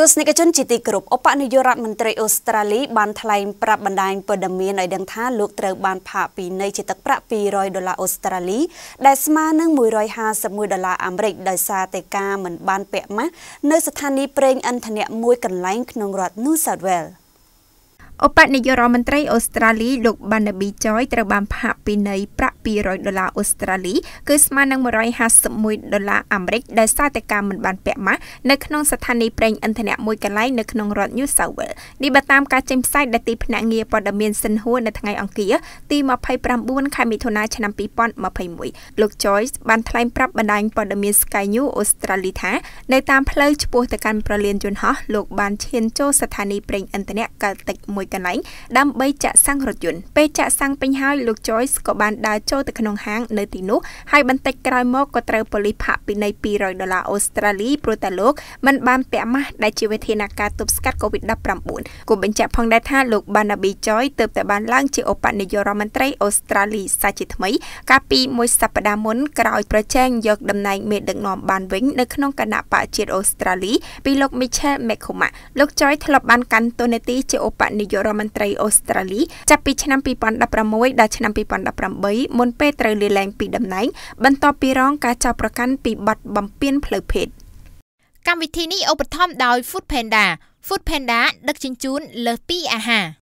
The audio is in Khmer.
ទស្សនិកជនជាទីគោរពអបនាយករដ្ឋមន្ត្រីអូស្ត្រាលីបានថ្លែងប្រាប់បណ្ដាញព័ត៌មានឲ្យដឹងថាលោកត្រូវបានផាកពីនៃជាទឹកប្រាក់200ដុល្លារអូស្ត្រាលី ដែលស្មើនឹង151ដុល្លារអាមេរិកដោយសារតែការមិនបានពាក់ម៉ាស់នៅស្ថានីយ៍ប្រេងឥន្ធនៈមួយកន្លែងក្នុងរដ្ឋ New South Wales អបនាយករដ្ឋមន្ត្រីអូស្ត្រាលីលោក Barnaby Joy ត្រូវបានផាកពិន័យប្រាក់200ដុល្លារអូស្ត្រាលីគឺស្មើនឹង151ដុល្លារអាមេរិកដែលសារតែការមិនបានពាក់ម៉ាស់នៅក្នុងស្ថានីយ៍ប្រេងឥន្ធនៈមួយកន្លែងនៅក្នុងរដ្ឋ New South Wales នេះបើតាមការចេញផ្សាយដែលទីភ្នាក់ងារព័ត៌មានសិនហួរនៅថ្ងៃអង្គារទី29ខែមិថុនាឆ្នាំ2021លោក Joy បានថ្លែងប្រាប់បណ្ដាញព័ត៌មាន Sky News អូស្ត្រាលីថានៅតាមផ្លូវឆ្ពោះទៅកាន់ប្រលានយន្តហោះលោកបានឈានចូលស្ថានីយ៍ប្រេងឥន្ធនៈកាលតិចមួយកន្លែងដើម្បីចាក់សាំងរថយន្តពេលចាក់សាំងពេញហើយលោក Joyce ក៏បានដើរចូលទៅក្នុងហាង នៅទីនោះហើយបន្តិចក្រោយមកក៏ត្រូវប៉ូលីសផាកពិន័យ200ដុល្លារអូស្ត្រាលីព្រោះតែលោកមិនបានពាក់ម៉ាស់ដែលជាវិធានការទប់ស្កាត់ COVID-19 គូបញ្ជាក់ផងដែរថាលោក Barnaby Joyce ទើបតែបានឡើងជាឧបនាយករដ្ឋមន្ត្រីអូស្ត្រាលីសាជាថ្មីកាលពីមួយសប្តាហ៍មុនក្រោយប្រជែងយកតំណែងមេដឹកនាំបានវិញ នៅក្នុងគណៈបកជាតិអូស្ត្រាលីពីលោក Michel McCormack លោក Joyce ធ្លាប់បានកាន់តួនាទីជាឧបនាយកយករដ្ឋមន្ត្រីអូស្ត្រាលី ចាប់ពីឆ្នាំ2016ដល់ឆ្នាំ2018មុនពេលត្រូវលាលែងពីតំណែងបន្ទាប់ពីរង ការចោទប្រកាន់ពីបទបំពានផ្លូវភេទកម្មវិធីនេះឧបត្ថម្ភដោយ Foodpanda Foodpanda ដឹកជញ្ជូនលើសពីអាហារ